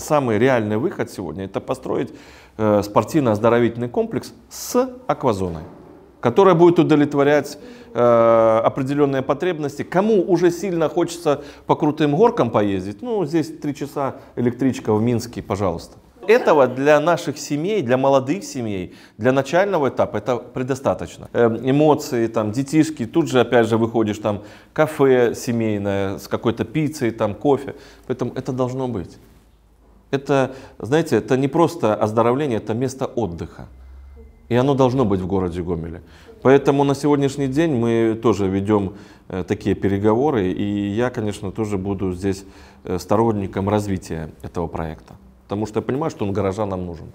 самый реальный выход сегодня это построить э, спортивно-оздоровительный комплекс с аквазоной, которая будет удовлетворять э, определенные потребности. Кому уже сильно хочется по крутым горкам поездить, ну здесь три часа электричка в Минске, пожалуйста. Этого для наших семей, для молодых семей, для начального этапа это предостаточно. Э, эмоции, там, детишки, тут же опять же выходишь, там, кафе семейное с какой-то пиццей, там, кофе. Поэтому это должно быть. Это, знаете, это не просто оздоровление, это место отдыха. И оно должно быть в городе Гомеле. Поэтому на сегодняшний день мы тоже ведем э, такие переговоры, и я, конечно, тоже буду здесь э, сторонником развития этого проекта, потому что я понимаю, что он горожанам нужен.